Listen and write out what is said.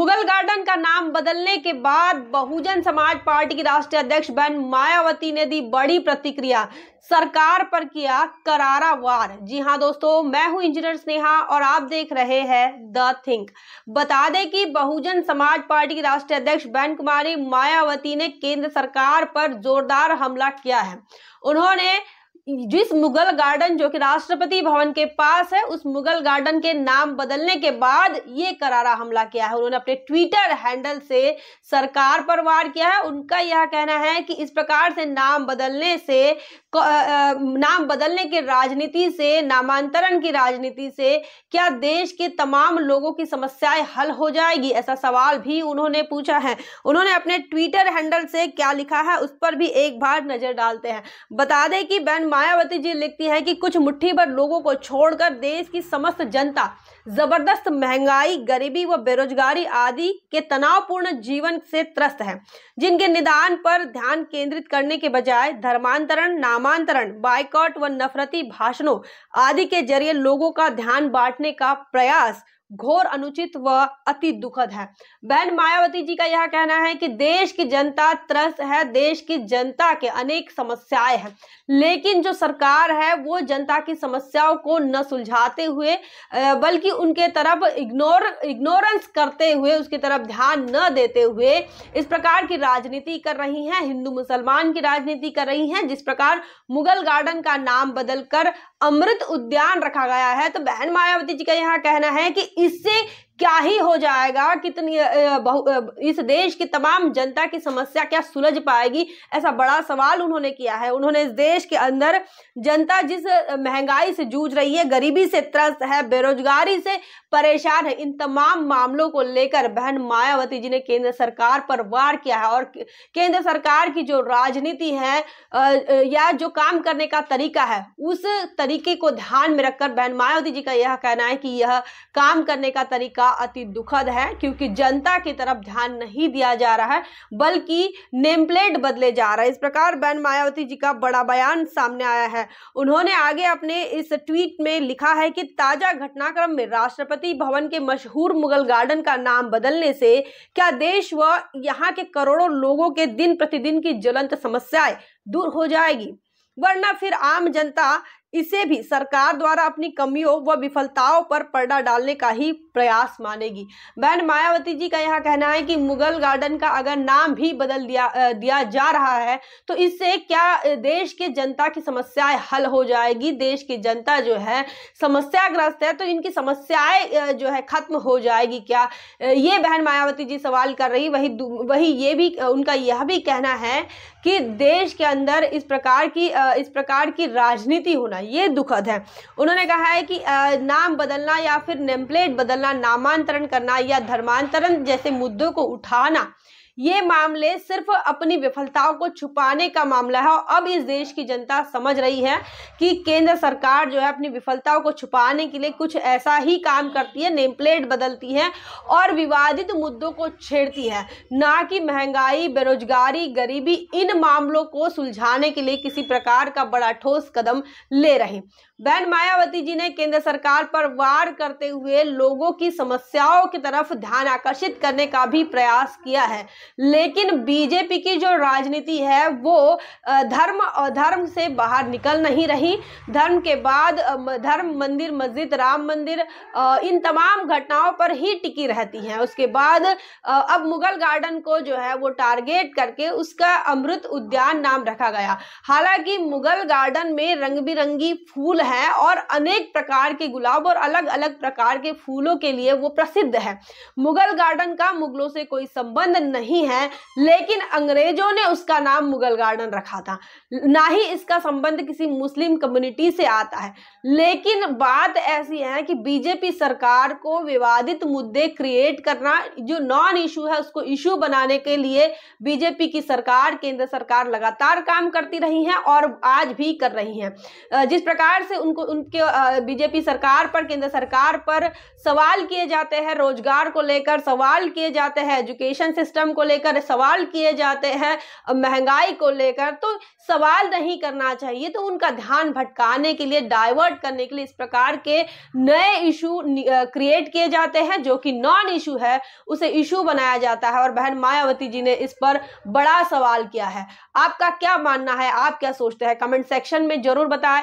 Mughal garden का नाम बदलने के बाद बहुजन समाज पार्टी की राष्ट्रीय अध्यक्ष बहन मायावती ने दी बड़ी प्रतिक्रिया सरकार पर किया करारा वार जी हाँ दोस्तों मैं हूं इंजीनियर स्नेहा और आप देख रहे हैं द थिंक बता दें कि बहुजन समाज पार्टी की राष्ट्रीय अध्यक्ष बहन कुमारी मायावती ने केंद्र सरकार पर जोरदार हमला किया है उन्होंने जिस मुगल गार्डन जो कि राष्ट्रपति भवन के पास है उस मुगल गार्डन के नाम बदलने के बाद ये करारा हमला किया है उन्होंने अपने ट्विटर हैंडल से सरकार पर वार किया है उनका यह कहना है कि इस प्रकार से नाम बदलने से नाम बदलने की राजनीति से नामांतरण की राजनीति से क्या देश के तमाम लोगों की समस्याएं हल हो जाएगी ऐसा सवाल भी उन्होंने पूछा है उन्होंने अपने ट्विटर हैंडल से क्या लिखा है उस पर भी एक बार नजर डालते हैं बता दें कि बैन मायावती जी लिखती हैं कि कुछ मुट्ठी भर लोगों को छोड़कर देश की समस्त जनता जबरदस्त महंगाई गरीबी व बेरोजगारी आदि के तनावपूर्ण जीवन से त्रस्त है जिनके निदान पर ध्यान केंद्रित करने के बजाय धर्मांतरण नामांतरण बायकॉट व नफरती भाषणों आदि के जरिए लोगों का ध्यान बांटने का प्रयास घोर अनुचित व अति दुखद है बहन मायावती जी का यह कहना है कि देश की जनता त्रस्त है देश की जनता के अनेक समस्याएं हैं लेकिन जो सरकार है वो जनता की समस्याओं को न सुलझाते हुए बल्कि उनके तरफ इग्नोर इग्नोरेंस करते हुए उसकी तरफ ध्यान न देते हुए इस प्रकार की राजनीति कर रही हैं हिंदू मुसलमान की राजनीति कर रही हैं जिस प्रकार मुगल गार्डन का नाम बदलकर अमृत उद्यान रखा गया है तो बहन मायावती जी का यहाँ कहना है कि इससे क्या ही हो जाएगा कितनी इस देश की तमाम जनता की समस्या क्या सुलझ पाएगी ऐसा बड़ा सवाल उन्होंने किया है उन्होंने इस देश के अंदर जनता जिस महंगाई से जूझ रही है गरीबी से त्रस्त है बेरोजगारी से परेशान है इन तमाम मामलों को लेकर बहन मायावती जी ने केंद्र सरकार पर वार किया है और केंद्र सरकार की जो राजनीति है या जो काम करने का तरीका है उस तरीके को ध्यान में रखकर बहन मायावती जी का यह कहना है कि यह काम करने का तरीका का अति दुखद है क्योंकि जनता की तरफ ध्यान नहीं दिया जा रहा है बल्कि नेम प्लेट बदले जा रहा है इस प्रकार बहन मायावती जी का बड़ा बयान सामने आया है उन्होंने आगे अपने इस ट्वीट में लिखा है कि ताज़ा घटनाक्रम में राष्ट्रपति भवन के मशहूर मुगल गार्डन का नाम बदलने से क्या देश व यहाँ के करोड़ों लोगों के दिन प्रतिदिन की ज्वलंत समस्याएं दूर हो जाएगी वरना फिर आम जनता इसे भी सरकार द्वारा अपनी कमियों व विफलताओं पर पर्दा डालने का ही प्रयास मानेगी बहन मायावती जी का यह कहना है कि मुगल गार्डन का अगर नाम भी बदल दिया दिया जा रहा है तो इससे क्या देश के जनता की समस्याएं हल हो जाएगी देश की जनता जो है समस्याग्रस्त है तो इनकी समस्याएं जो है खत्म हो जाएगी क्या ये बहन मायावती जी सवाल कर रही वही वही ये भी उनका यह भी कहना है कि देश के अंदर इस प्रकार की इस प्रकार की राजनीति होना ये दुखद है उन्होंने कहा है कि नाम बदलना या फिर नेमप्लेट बदलना नामांतरण करना या धर्मांतरण जैसे मुद्दों को उठाना ये मामले सिर्फ अपनी विफलताओं को छुपाने का मामला है और अब इस देश की जनता समझ रही है कि केंद्र सरकार जो है अपनी विफलताओं को छुपाने के लिए कुछ ऐसा ही काम करती है नेम प्लेट बदलती है और विवादित मुद्दों को छेड़ती है ना कि महंगाई बेरोजगारी गरीबी इन मामलों को सुलझाने के लिए किसी प्रकार का बड़ा ठोस कदम ले रहे बहन मायावती जी ने केंद्र सरकार पर वार करते हुए लोगों की समस्याओं की तरफ ध्यान आकर्षित करने का भी प्रयास किया है लेकिन बीजेपी की जो राजनीति है वो धर्म धर्म से बाहर निकल नहीं रही धर्म के बाद धर्म मंदिर मस्जिद राम मंदिर इन तमाम घटनाओं पर ही टिकी रहती हैं उसके बाद अब मुगल गार्डन को जो है वो टारगेट करके उसका अमृत उद्यान नाम रखा गया हालांकि मुगल गार्डन में रंग बिरंगी फूल है है और अनेक प्रकार के गुलाब और अलग अलग प्रकार के फूलों के लिए वो प्रसिद्ध है मुगल गार्डन का मुगलों से कोई संबंध नहीं है लेकिन अंग्रेजों ने उसका नाम मुगल गार्डन रखा था ना ही इसका संबंध किसी मुस्लिम कम्युनिटी से आता है लेकिन बात ऐसी है कि बीजेपी सरकार को विवादित मुद्दे क्रिएट करना जो नॉन इशू है उसको इशू बनाने के लिए बीजेपी की सरकार केंद्र सरकार लगातार काम करती रही है और आज भी कर रही है जिस प्रकार से से उनको उनके बीजेपी सरकार पर केंद्र सरकार पर सवाल किए जाते हैं रोजगार को लेकर सवाल किए जाते हैं एजुकेशन सिस्टम को लेकर सवाल किए जाते हैं महंगाई को लेकर तो सवाल नहीं करना चाहिए तो उनका ध्यान भटकाने के लिए डाइवर्ट करने के लिए इस प्रकार के नए इशू क्रिएट किए जाते हैं जो कि नॉन इशू है उसे इशू बनाया जाता है और बहन मायावती जी ने इस पर बड़ा सवाल किया है आपका क्या मानना है आप क्या सोचते हैं कमेंट सेक्शन में जरूर बताएं